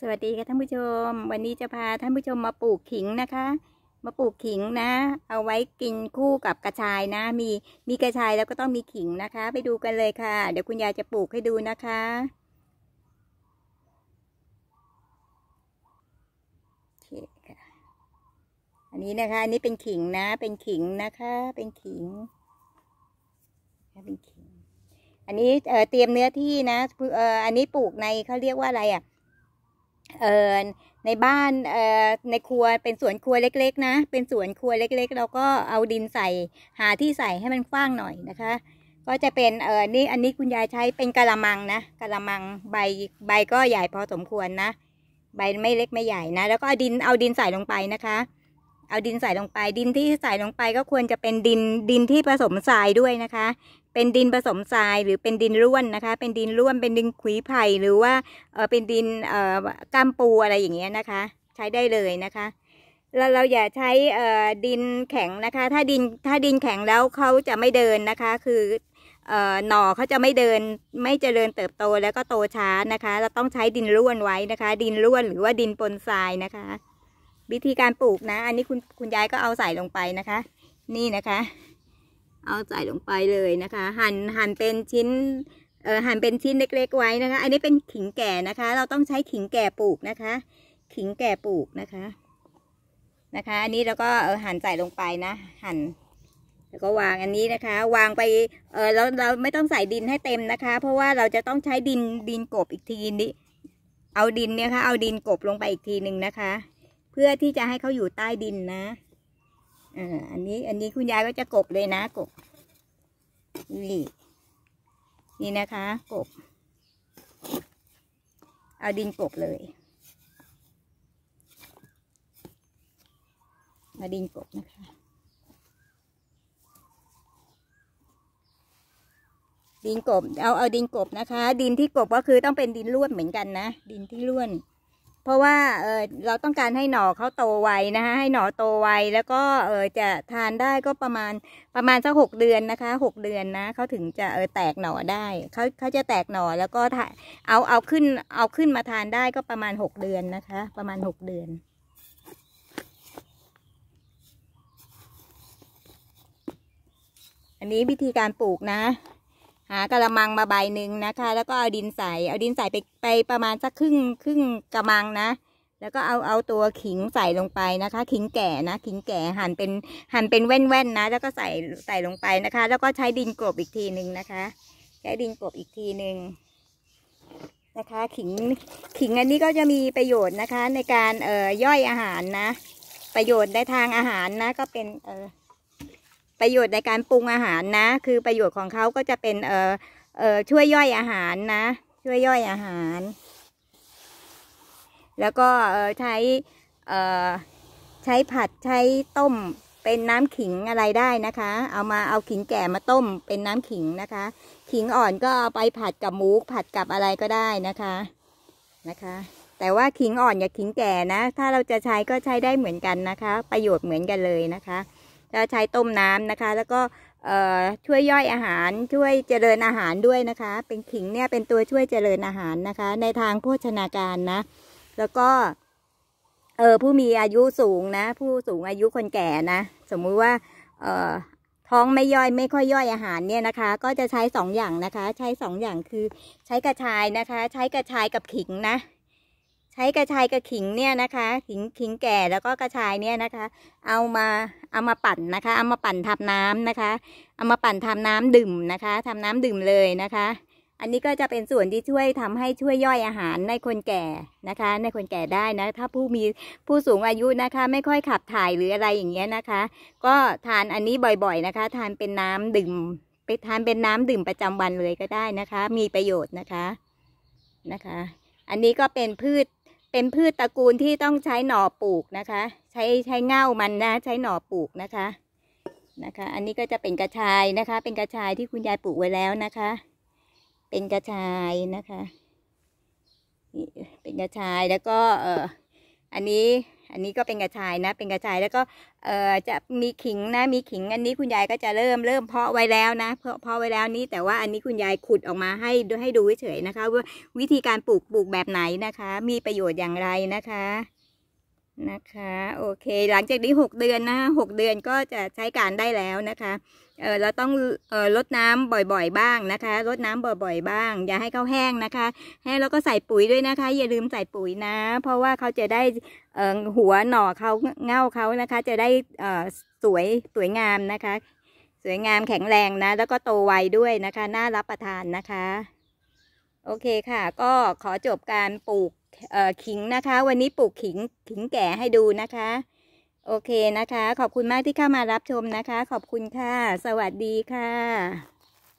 สวัสดีค่ะท่านผู้ชม วันนี้จะพาท่านผู้ชมมาปลูกขิงนะคะ มาปลูกขิงนะ เอาไว้กินคู่กับกระชายนะมีมีกระชายแล้วก็ต้องมีขิงนะคะ ไปดูกันเลยค่ะ เดี๋ยวคุณยายจะปลูกให้ดูนะคะอันนี้นะคะอันนี้เป็นขิงนะเป็นขิงนะคะเป็นขิงเป็นขิงอันนี้เตรียมเนื้อที่นะอันนี้ปลูกในเขาเรียกว่าอะไรอ่ะเอิอในบ้านเอ่อในครัวเป็นสวนครัวเล็กๆ นะเป็นสวนครัวเล็กๆเราก็เอาดินใส่หาที่ใส่ให้มันกว้างหน่อยนะคะ ก็จะเป็นเอ่อนี่อันนี้คุณยายใช้เป็นกะละมังนะกะละมังใบใบก็ใหญ่พอสมควรนะ ใบไม่เล็กไม่ใหญ่ นะ แล้วก็เอาดินเอาดินใส่ลงไปนะคะ เอาดินใส่ลงไป ดินที่ใส่ลงไปก็ควรจะเป็นดินดินที่ผสมทรายด้วยนะคะเป็นดินผสมทราย หรือเป็นดินร่วนนะคะ เป็นดินร่วน เป็นดินขุยไผ่หรือว่าเป็นดินก้ามปูอะไรอย่างเงี้ยนะคะ ใช้ได้เลยนะคะเราเราอย่าใช้ดินแข็งนะคะ ถ้าดินถ้าดินแข็งแล้วเขาจะไม่เดินนะคะ คืออหน่อเขาจะไม่เดิน ไม่เจริญเติบโต แล้วก็โตช้านะคะ เราต้องใช้ดินร่วนไว้นะคะ ดินร่วนหรือว่าดินปนทรายนะคะ วิธีการปลูกนะ อันนี้คุณคุณยายก็เอาใส่ลงไปนะคะ นี่นะคะเอาใส่ลงไปเลยนะคะ หั่นหั่นเป็นชิ้นเอ่อหั่นเป็นชิ้นเล็ก ๆ ไว้นะคะ อันนี้เป็นขิงแก่นะคะ เราต้องใช้ขิงแก่ปลูกนะคะ ขิงแก่ปลูกนะคะนะคะ อันนี้เราก็เออหั่นใส่ลงไปนะ หั่นแล้วก็วางอันนี้นะคะ วางไปเออเราเราไม่ต้องใส่ดินให้เต็มนะคะ เพราะว่าเราจะต้องใช้ดินดินกบอีกทีนี้เอาดินเนี่ยคะ่ะเอาดินกบลงไปอีกทีหนึ่งนะคะ เพื่อที่จะให้เขาอยู่ใต้ดินนะเอออันนี้อันนี้คุณยายก็จะกบเลยนะ กบ นี่ นี่นะคะ กบ เอาดินกบเลยมาดินกบนะคะ ดินกบ เอา เอาดินกบนะคะ ดินที่กบก็คือต้องเป็นดินร่วนเหมือนกันนะ ดินที่ร่วนเพราะว่า เออเราต้องการให้หน่อเขาโตไวนะคะให้หน่อโตไว แล้วก็ เออจะทานได้ก็ประมาณประมาณสักหกเดือนนะคะหกเดือนนะเขาถึงจะเออแตกหน่อได้เขาเขาจะแตกหน่อแล้วก็เอาเอาขึ้นเอาขึ้นมาทานได้ก็ประมาณหกเดือนนะคะ ประมาณหกเดือน อันนี้วิธีการปลูกนะหากระมังมาใบหนึ่งนะคะ แล้วก็เอาดินใส่เอาดินใส่ไปไปประมาณสักครึ่งครึ่งกระมังนะ แล้วก็เอาเอาตัวขิงใส่ลงไปนะคะ ขิงแก่นะ ขิงแก่หั่นเป็นหั่นเป็นแว่นๆนะ แล้วก็ใส่ใส่ลงไปนะคะ แล้วก็ใช้ดินกลบอีกทีหนึ่งนะคะใช้ดินกลบอีกทีหนึ่งนะคะ ขิงขิงอันนี้ก็จะมีประโยชน์นะคะ ในการเอ่อย่อยอาหารนะ ประโยชน์ในทางอาหารนะ ก็เป็นเอ่อประโยชน์ในการปรุงอาหารนะ คือประโยชน์ของเขาก็จะเป็นเออเออช่วยย่อยอาหารนะ ช่วยย่อยอาหาร แล้วก็เออใช้เออใช้ผัดใช้ต้มเป็นน้ำขิงอะไรได้นะคะ เอามาเอาขิงแก่มาต้ม เป็นน้ำขิงนะคะ ขิงอ่อนก็เอาไปผัดกับหมูผัดกับอะไรก็ได้นะคะนะคะ แต่ว่าขิงอ่อนอย่าขิงแก่นะ ถ้าเราจะใช้ก็ใช้ได้เหมือนกันนะคะ ประโยชน์เหมือนกันเลยนะคะจะใช้ต้มน้ำนะคะ แล้วก็ช่วยย่อยอาหารช่วยเจริญอาหารด้วยนะคะ เป็นขิงเนี่ยเป็นตัวช่วยเจริญอาหารนะคะ ในทางโภชนาการนะ แล้วก็เออผู้มีอายุสูงนะ ผู้สูงอายุคนแก่นะ สมมุติว่าเออท้องไม่ย่อยไม่ค่อยย่อยอาหารเนี่ยนะคะ ก็จะใช้สองอย่างนะคะ ใช้สองอย่างคือใช้กระชายนะคะ ใช้กระชายกับขิงนะใช้กระชายกระขิงเนี่ยนะคะขิงขิงแก่แล้วก็กระชายเนี่ยนะคะ เอามาเอามาปั่นนะคะเอามาปั่นทำน้ำนะคะเอามาปั่นทำน้ำดื่มนะคะ ทำน้ำดื่มเลยนะคะ อันนี้ก็จะเป็นส่วนที่ช่วยทำให้ช่วยย่อยอาหารในคนแก่นะคะ ในคนแก่ได้นะถ้าผู้มีผู้สูงอายุนะคะ ไม่ค่อยขับถ่ายหรืออะไรอย่างเงี้ยนะคะ ก็ทานอันนี้บ่อยๆนะคะ ทานเป็นน้ำดื่มไปทานเป็นน้ำดื่มประจำวันเลยก็ได้นะคะ มีประโยชน์นะคะนะคะ อันนี้ก็เป็นพืชเป็นพืชตระกูลที่ต้องใช้หน่อปลูกนะคะ ใช้ใช้เง่ามันนะใช้หน่อปลูกนะคะนะคะ อันนี้ก็จะเป็นกระชายนะคะ เป็นกระชายที่คุณยายปลูกไว้แล้วนะคะ เป็นกระชายนะคะเป็นกระชายแล้วก็ เอออันนี้อันนี้ก็เป็นกระชายนะเป็นกระชายแล้วก็เอ่อจะมีขิงนะมีขิง อันนี้คุณยายก็จะเริ่มเริ่มเพาะไว้แล้วนะเพาะเพาะไว้แล้วนี้แต่ว่าอันนี้คุณยายขุดออกมาให้ดูให้ดูเฉยๆนะคะว่าวิธีการปลูกปลูกแบบไหนนะคะ มีประโยชน์อย่างไรนะคะนะคะโอเคหลังจากนี้6เดือนนะหกเดือนก็จะใช้การได้แล้วนะคะเออเราต้องเออลดน้ำบ่อยๆบ้างนะคะลดน้ำบ่อยๆบ้าง อย่าให้เขาแห้งนะคะแห้งแล้วก็ใส่ปุ๋ยด้วยนะคะ อย่าลืมใส่ปุ๋ยนะ เพราะว่าเขาจะได้เออหัวหน่อเขาเง่าเขานะคะ จะได้เออสวยสวยงามนะคะ สวยงามแข็งแรงนะแล้วก็โตไวด้วยนะคะ น่ารับประทานนะคะโอเคค่ะ ก็ขอจบการปลูกขิงนะคะ วันนี้ปลูกขิงขิงแก่ให้ดูนะคะ โอเคนะคะ ขอบคุณมากที่เข้ามารับชมนะคะ ขอบคุณค่ะ สวัสดีค่ะ